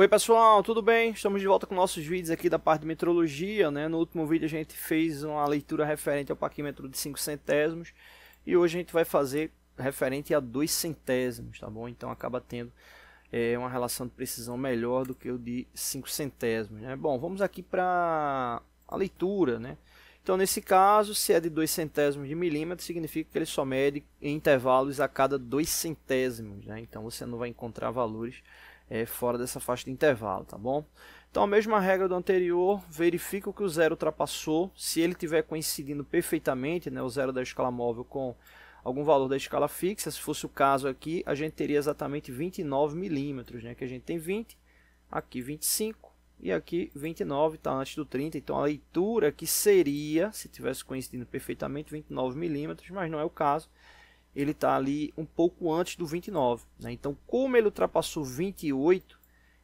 Oi pessoal, tudo bem? Estamos de volta com nossos vídeos aqui da parte de metrologia, né? No último vídeo a gente fez uma leitura referente ao paquímetro de 5 centésimos e hoje a gente vai fazer referente a 2 centésimos, tá bom? Então acaba tendo é, uma relação de precisão melhor do que o de 5 centésimos, né? Bom, vamos aqui para a leitura, né? Então nesse caso, se é de 2 centésimos de milímetro, significa que ele só mede em intervalos a cada 2 centésimos, né? Então você não vai encontrar valores é, fora dessa faixa de intervalo, tá bom? Então a mesma regra do anterior, verifica o que o zero ultrapassou, se ele tiver coincidindo perfeitamente, né, o zero da escala móvel com algum valor da escala fixa, se fosse o caso aqui, a gente teria exatamente 29 milímetros, né, que a gente tem 20, aqui 25 e aqui 29, está antes do 30, então a leitura que seria, se tivesse coincidindo perfeitamente, 29 milímetros, mas não é o caso, ele está ali um pouco antes do 29. Né? Então, como ele ultrapassou 28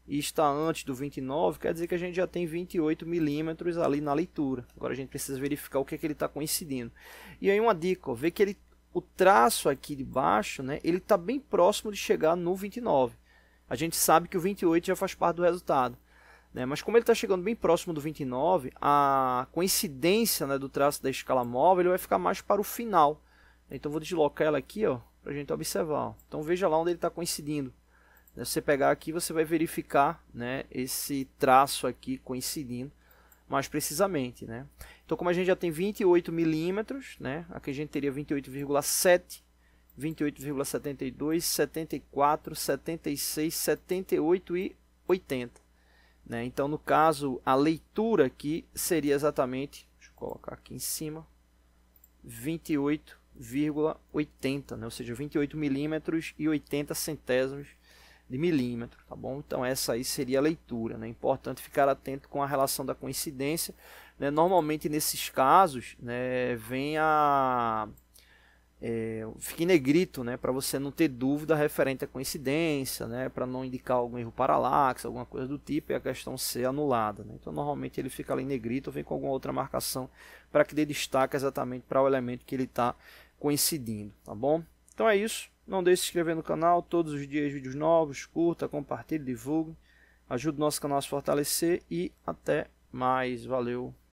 e está antes do 29, quer dizer que a gente já tem 28 milímetros ali na leitura. Agora a gente precisa verificar o que, é que ele está coincidindo. E aí uma dica, ó, vê que ele, o traço aqui de baixo, né, ele está bem próximo de chegar no 29. A gente sabe que o 28 já faz parte do resultado. Né? Mas como ele está chegando bem próximo do 29, a coincidência né, do traço da escala móvel ele vai ficar mais para o final. Então vou deslocar ela aqui, ó, pra gente observar. Ó. Então veja lá onde ele está coincidindo. Se você pegar aqui, você vai verificar né, esse traço aqui coincidindo mais precisamente. Né? Então, como a gente já tem 28 milímetros, né, aqui a gente teria 28,7, 28,72, 74, 76, 78 e 80. Né? Então, no caso, a leitura aqui seria exatamente, deixa eu colocar aqui em cima, 28 0,80, né? ou seja, 28 milímetros e 80 centésimos de milímetro, tá bom? Então essa aí seria a leitura, né? Importante ficar atento com a relação da coincidência, né? Normalmente nesses casos, né, vem a é, fica em negrito, né, para você não ter dúvida referente à coincidência, né, para não indicar algum erro paralaxe, alguma coisa do tipo, e a questão ser anulada, né? Então normalmente ele fica ali em negrito, ou vem com alguma outra marcação para que dê destaque exatamente para o elemento que ele está coincidindo, tá bom? Então é isso. Não deixe de se inscrever no canal, todos os dias vídeos novos, curta, compartilhe, divulgue, ajude o nosso canal a se fortalecer e até mais. Valeu!